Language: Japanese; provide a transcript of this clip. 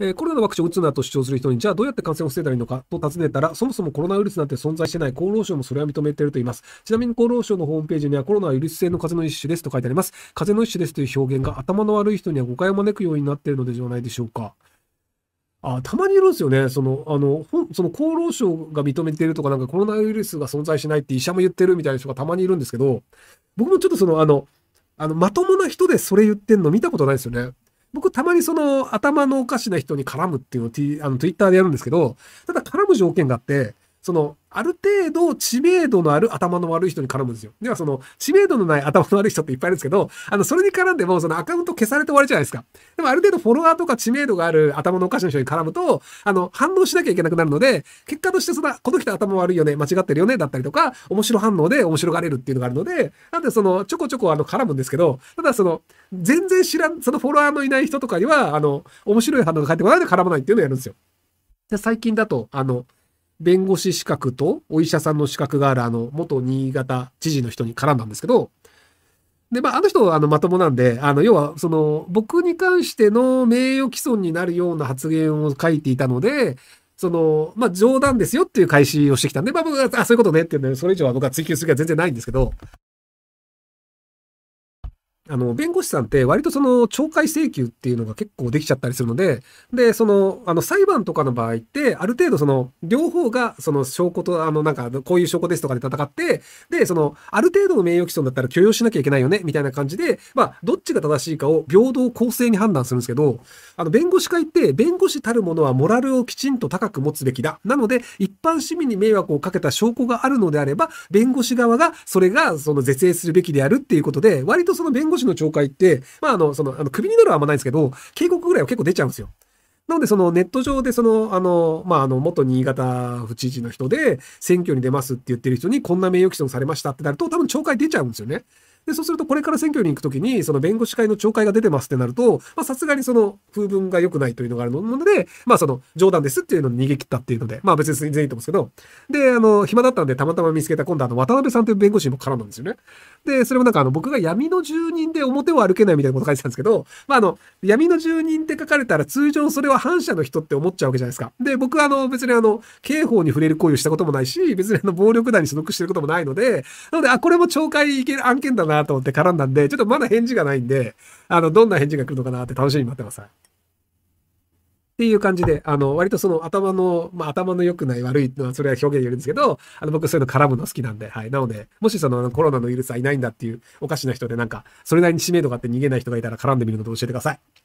えー、コロナのワクチンを打つなと主張する人に、じゃあどうやって感染を防いだらいいのかと尋ねたら、そもそもコロナウイルスなんて存在してない、厚労省もそれは認めていると言います。ちなみに厚労省のホームページには、コロナはウイルス性の風邪の一種ですと書いてあります。風邪の一種ですという表現が頭の悪い人には誤解を招くようになっているのではないでしょうか。あたまにいるんですよね。その、あの、その厚労省が認めているとか、なんかコロナウイルスが存在しないって医者も言ってるみたいな人がたまにいるんですけど、僕もちょっとその、あの、あのまともな人でそれ言ってんの見たことないですよね。たまにその頭のおかしな人に絡むっていうのを、T、あの w i t t e r でやるんですけど、ただ絡む条件があって、その、ある程度知名度のある頭の悪い人に絡むんですよ。ではその、知名度のない頭の悪い人っていっぱいいるんですけど、あの、それに絡んでも、そのアカウント消されて終わりじゃないですか。でもある程度フォロワーとか知名度がある頭のおかしな人に絡むと、あの、反応しなきゃいけなくなるので、結果としてその、この人頭悪いよね、間違ってるよね、だったりとか、面白反応で面白がれるっていうのがあるので、なんでその、ちょこちょこあの、絡むんですけど、ただその、全然知らん、そのフォロワーのいない人とかには、あの、面白い反応が返ってこないので絡まないっていうのをやるんですよ。で、最近だと、あの、弁護士資格とお医者さんの資格があるあの元新潟知事の人に絡んだんですけど、で、まあ、あの人はあのまともなんで、あの、要は、その、僕に関しての名誉毀損になるような発言を書いていたので、その、まあ、冗談ですよっていう返しをしてきたんで、まあ、僕が、あ、そういうことねっていうので、それ以上は僕は追求する気は全然ないんですけど、あの、弁護士さんって割とその懲戒請求っていうのが結構できちゃったりするので、で、その、あの、裁判とかの場合って、ある程度その、両方がその証拠と、あの、なんか、こういう証拠ですとかで戦って、で、その、ある程度の名誉毀損だったら許容しなきゃいけないよね、みたいな感じで、まあ、どっちが正しいかを平等公正に判断するんですけど、あの、弁護士会って、弁護士たるものはモラルをきちんと高く持つべきだ。なので、一般市民に迷惑をかけた証拠があるのであれば、弁護士側がそれが、その、是正するべきであるっていうことで、割とその弁護護士の懲戒って、まあ、あの、その、あの、首になるはあんまないんですけど、警告ぐらいは結構出ちゃうんですよ。なので、そのネット上で、その、あの、まあ、あの、元新潟府知事の人で、選挙に出ますって言ってる人に、こんな名誉毀損されましたってなると、多分懲戒出ちゃうんですよね。で、そうするとこれから選挙に行くときに、その弁護士会の懲戒が出てますってなると、まあ、さすがにその風文が良くないというのがあるので、まあその冗談ですっていうのに逃げ切ったっていうので、まあ別に全員いいと思うんですけど、で、あの、暇だったんでたまたま見つけた今度あの渡辺さんという弁護士にも絡んだんですよね。で、それもなんかあの僕が闇の住人で表を歩けないみたいなこと書いてたんですけど、まああの、闇の住人って書かれたら通常それは反社の人って思っちゃうわけじゃないですか。で、僕はあの別にあの、刑法に触れる行為をしたこともないし、別にあの暴力団に所属してることもないので、なので、あ、これも懲戒ける案件だななと思って絡んだんで、ちょっとまだ返事がないんで、あの、どんな返事が来るのかなって楽しみに待ってます。っていう感じで、あの、割とその頭の、まあ、頭の良くない悪いのは、それは表現言えるんですけど、あの、僕そういうの絡むの好きなんで、はい。なので、もしそのコロナのウイルスはいないんだっていうおかしな人で、なんか、それなりに知名度があって逃げない人がいたら絡んでみるのと教えてください。